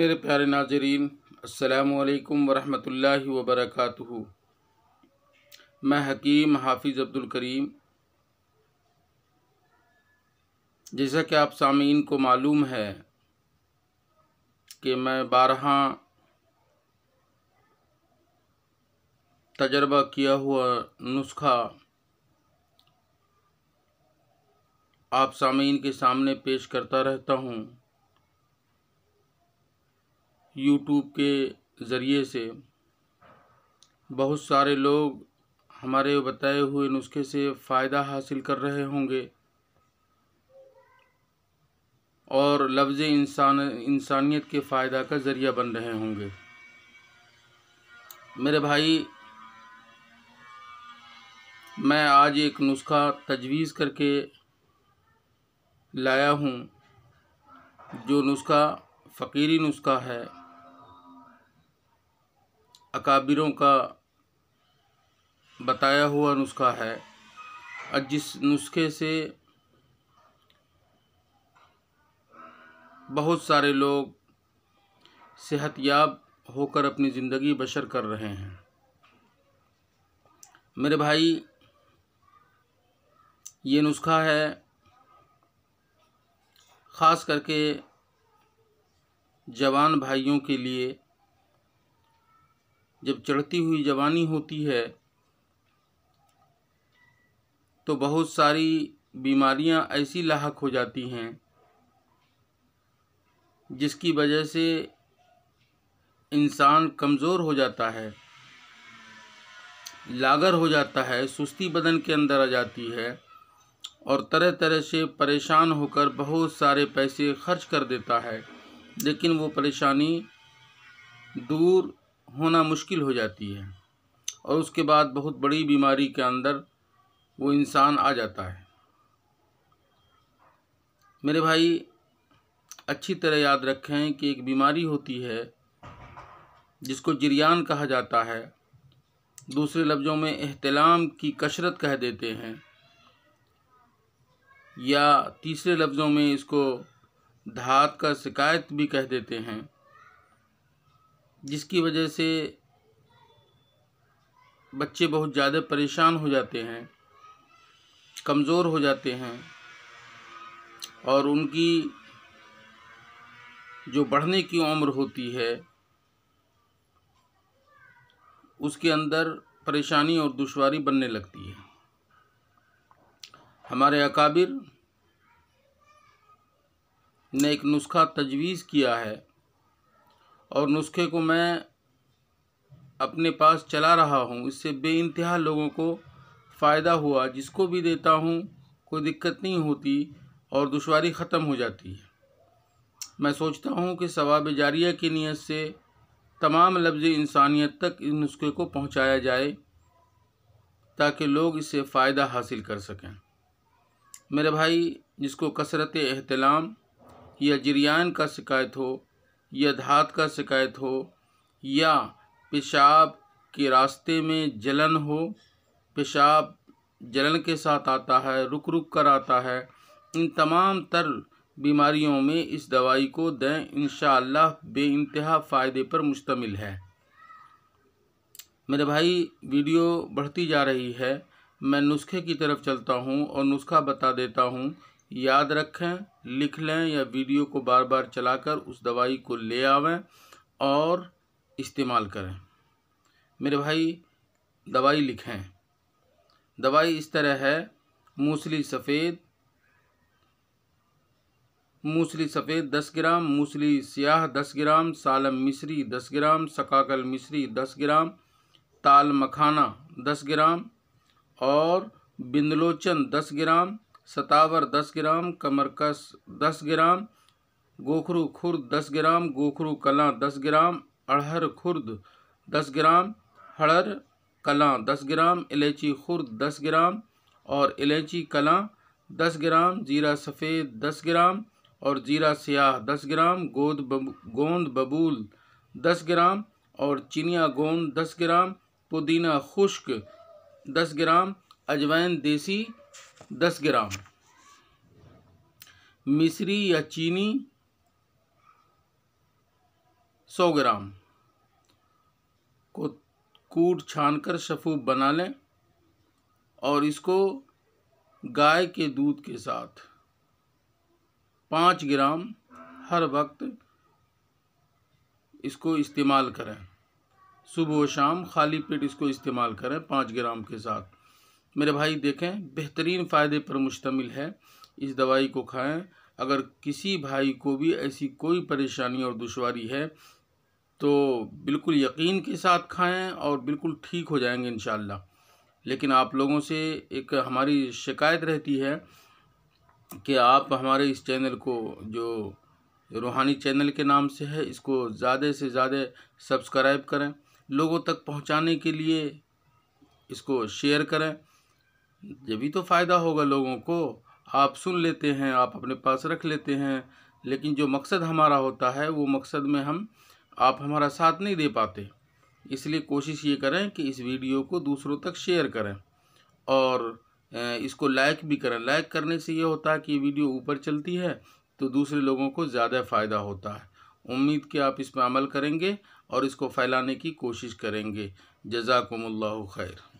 मेरे प्यारे नाजरीन असलकम वरहमल वबरक मैं हकीम हाफिज़ अब्दुल करीम जैसा कि आप सामीन को मालूम है कि मैं बारह तजर्बा किया हुआ नुस्खा आप सामीन के सामने पेश करता रहता हूँ यूट्यूब के ज़रिए से बहुत सारे लोग हमारे बताए हुए नुस्खे से फ़ायदा हासिल कर रहे होंगे और लफ्ज़ इंसान इंसानियत के फ़ायदा का ज़रिया बन रहे होंगे मेरे भाई मैं आज एक नुस्खा तजवीज़ करके लाया हूँ जो नुस्खा फ़कीरी नुस्खा है अकाबिरों का बताया हुआ नुस्खा है और जिस नुस्खे से बहुत सारे लोग सेहतयाब होकर अपनी ज़िंदगी बशर कर रहे हैं मेरे भाई ये नुस्खा है ख़ास करके जवान भाइयों के लिए जब चढ़ती हुई जवानी होती है तो बहुत सारी बीमारियां ऐसी लाक हो जाती हैं जिसकी वजह से इंसान कमज़ोर हो जाता है लागर हो जाता है सुस्ती बदन के अंदर आ जाती है और तरह तरह से परेशान होकर बहुत सारे पैसे खर्च कर देता है लेकिन वो परेशानी दूर होना मुश्किल हो जाती है और उसके बाद बहुत बड़ी बीमारी के अंदर वो इंसान आ जाता है मेरे भाई अच्छी तरह याद रखें कि एक बीमारी होती है जिसको जिरियान कहा जाता है दूसरे लफ्ज़ों में अहतलाम की कसरत कह देते हैं या तीसरे लफ्ज़ों में इसको धात का शिकायत भी कह देते हैं जिसकी वजह से बच्चे बहुत ज़्यादा परेशान हो जाते हैं कमज़ोर हो जाते हैं और उनकी जो बढ़ने की उम्र होती है उसके अंदर परेशानी और दुशारी बनने लगती है हमारे अकाबिर ने एक नुस्खा तजवीज़ किया है और नुस्खे को मैं अपने पास चला रहा हूँ इससे बे इंतहा लोगों को फ़ायदा हुआ जिसको भी देता हूँ कोई दिक्कत नहीं होती और दुशारी ख़त्म हो जाती है मैं सोचता हूँ कि सवाब जारिया की नीयत से तमाम लफ्ज़ इंसानियत तक इस नुस्खे को पहुँचाया जाए ताकि लोग इससे फ़ायदा हासिल कर सकें मेरे भाई जिसको कसरत अहतलाम या जरियान का शिकायत हो या धात का शिकायत हो या पेशाब के रास्ते में जलन हो पेशाब जलन के साथ आता है रुक रुक कर आता है इन तमाम तर बीमारियों में इस दवाई को दें इन बे इंतहा फ़ायदे पर मुश्तमिल है मेरे भाई वीडियो बढ़ती जा रही है मैं नुस्खे की तरफ चलता हूँ और नुस्खा बता देता हूँ याद रखें लिख लें या वीडियो को बार बार चलाकर उस दवाई को ले आवें और इस्तेमाल करें मेरे भाई दवाई लिखें दवाई इस तरह है मूसली सफ़ेद मूसली सफ़ेद दस ग्राम मूसली सियाह दस ग्राम सालम मिश्री दस ग्राम सकाकल मिश्री दस ग्राम ताल मखाना दस ग्राम और बिंदलोचन दस ग्राम सतावर दस ग्राम कमरकस दस ग्राम गोखरू खुर्द दस ग्राम गोखरू कला दस ग्राम अड़हर खुर्द दस ग्राम हड़र कला दस ग्राम इलायची खुर्द दस ग्राम और इलायची कला दस ग्राम जीरा सफ़ेद दस ग्राम और जीरा सियाह दस ग्राम गोद गोंद बबूल दस ग्राम और चिनिया गोंद दस ग्राम पुदीना खुश्क दस ग्राम अजवाइन देसी दस ग्राम मिश्री या चीनी सौ ग्राम को कूट छान कर शफूफ बना लें और इसको गाय के दूध के साथ पाँच ग्राम हर वक्त इसको इस्तेमाल करें सुबह शाम खाली पेट इसको इस्तेमाल करें पाँच ग्राम के साथ मेरे भाई देखें बेहतरीन फ़ायदे पर मुश्तमिल है इस दवाई को खाएं अगर किसी भाई को भी ऐसी कोई परेशानी और दुशारी है तो बिल्कुल यकीन के साथ खाएं और बिल्कुल ठीक हो जाएंगे इन लेकिन आप लोगों से एक हमारी शिकायत रहती है कि आप हमारे इस चैनल को जो रूहानी चैनल के नाम से है इसको ज़्यादा से ज़्यादा सब्सक्राइब करें लोगों तक पहुंचाने के लिए इसको शेयर करें जब तो फ़ायदा होगा लोगों को आप सुन लेते हैं आप अपने पास रख लेते हैं लेकिन जो मकसद हमारा होता है वो मकसद में हम आप हमारा साथ नहीं दे पाते इसलिए कोशिश ये करें कि इस वीडियो को दूसरों तक शेयर करें और इसको लाइक भी करें लाइक करने से ये होता है कि वीडियो ऊपर चलती है तो दूसरे लोगों को ज़्यादा फ़ायदा होता है उम्मीद कि आप इस पर अमल करेंगे और इसको फैलाने की कोशिश करेंगे जजाकमल्ला खैर